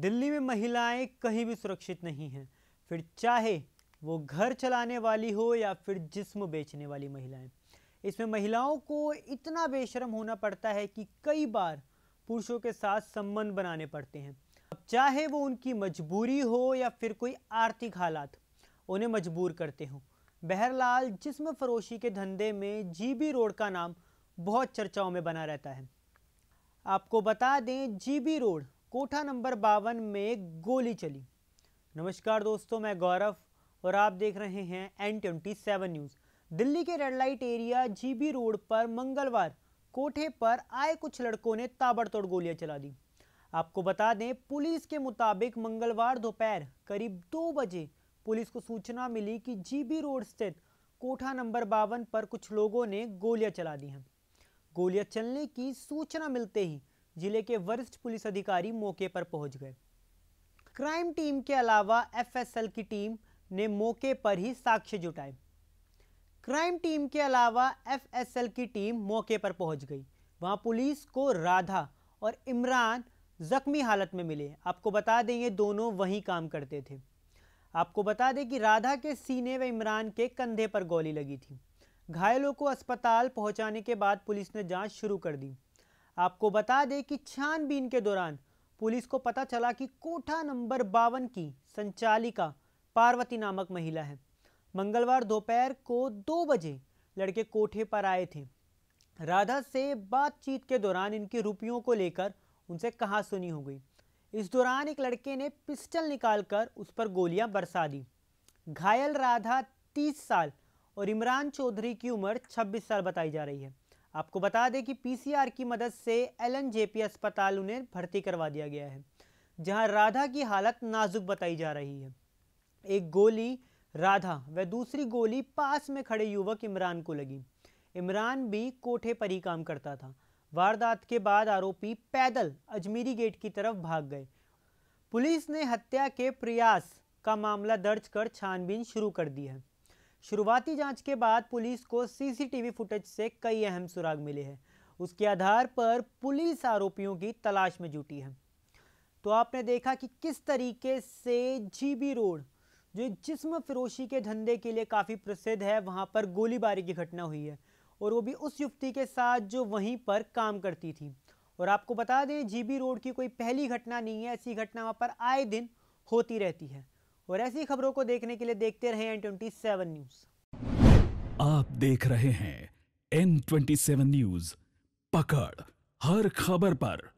दिल्ली में महिलाएं कहीं भी सुरक्षित नहीं हैं फिर चाहे वो घर चलाने वाली हो या फिर जिस्म बेचने वाली महिलाएं इसमें महिलाओं को इतना बेशरम होना पड़ता है कि कई बार पुरुषों के साथ संबंध बनाने पड़ते हैं अब चाहे वो उनकी मजबूरी हो या फिर कोई आर्थिक हालात उन्हें मजबूर करते हों बहरलाल जिस्म फरोशी के धंधे में जीबी रोड का नाम बहुत चर्चाओं में बना रहता है आपको बता दें जीबी रोड कोठा नंबर बावन में गोली चली नमस्कार दोस्तों मैं गौरव और आप देख रहे हैं N twenty seven news Delhi के red light area GB road पर मंगलवार कोठे पर आए कुछ लड़कों ने ताबड़तोड़ गोलियां चला दी आपको बता दें पुलिस के मुताबिक मंगलवार दोपहर करीब दो बजे पुलिस को सूचना मिली कि जीबी रोड स्थित कोठा नंबर बावन पर कुछ लोगों ने गोलियां चला दी हैं गोलियां चलने की सूचना मिलते ही जिले के वरिष्ठ पुलिस अधिकारी मौके पर पहुंच गए क्राइम टीम के अलावा एफएसएल की टीम ने मौके पर ही साक्ष्य जुटाए क्राइम टीम के अलावा एफएसएल की टीम मौके पर पहुंच गई वहां पुलिस को राधा और इमरान जख्मी हालत में मिले आपको बता दें ये दोनों वहीं काम करते थे आपको बता दें कि राधा के सीने व इमरान के कंधे पर गोली लगी थी घायलों को अस्पताल पहुंचाने के बाद पुलिस ने जांच शुरू कर दी आपको बता दें कि छानबीन के दौरान पुलिस को पता चला कि कोठा नंबर बावन की संचालिका पार्वती नामक महिला है मंगलवार दोपहर को दो बजे लड़के कोठे पर आए थे राधा से बातचीत के दौरान इनकी रुपयों को लेकर उनसे कहा सुनी हो गई इस दौरान एक लड़के ने पिस्टल निकालकर उस पर गोलियां बरसा दी घायल राधा 30 साल और इमरान चौधरी की उम्र 26 साल बताई जा रही है आपको बता दें कि पीसीआर की मदद से एलएनजेपी अस्पताल उन्हें भर्ती करवा दिया गया है जहां राधा की हालत नाजुक बताई जा रही है एक गोली राधा व दूसरी गोली पास में खड़े युवक इमरान को लगी इमरान भी कोठे पर ही काम करता था वारदात के बाद आरोपी पैदल अजमेरी गेट की तरफ भाग गए पुलिस ने हत्या के प्रयास का मामला दर्ज कर छानबीन शुरू कर दी है शुरुआती जांच के बाद पुलिस को सीसीटीवी फुटेज से कई अहम सुराग मिले हैं उसके आधार पर पुलिस आरोपियों की तलाश में जुटी है तो आपने देखा कि किस तरीके से जीबी रोड जो एक जिसम फरोशी के धंधे के लिए काफ़ी प्रसिद्ध है वहाँ पर गोलीबारी की घटना हुई है और वो भी उस युवती के साथ जो वहीं पर काम करती थी और आपको बता दें जीबी रोड की कोई पहली घटना नहीं है ऐसी घटना वहाँ पर आए दिन होती रहती है और ऐसी खबरों को देखने के लिए देखते रहे एन ट्वेंटी सेवन न्यूज आप देख रहे हैं एन ट्वेंटी सेवन न्यूज पकड़ हर खबर पर